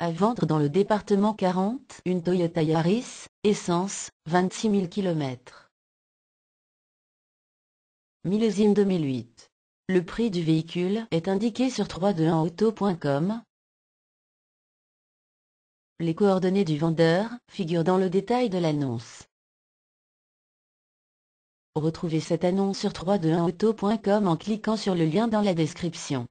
À vendre dans le département 40, une Toyota Yaris, essence, 26 000 km. Millésime 2008. Le prix du véhicule est indiqué sur 321auto.com. Les coordonnées du vendeur figurent dans le détail de l'annonce. Retrouvez cette annonce sur 321auto.com en cliquant sur le lien dans la description.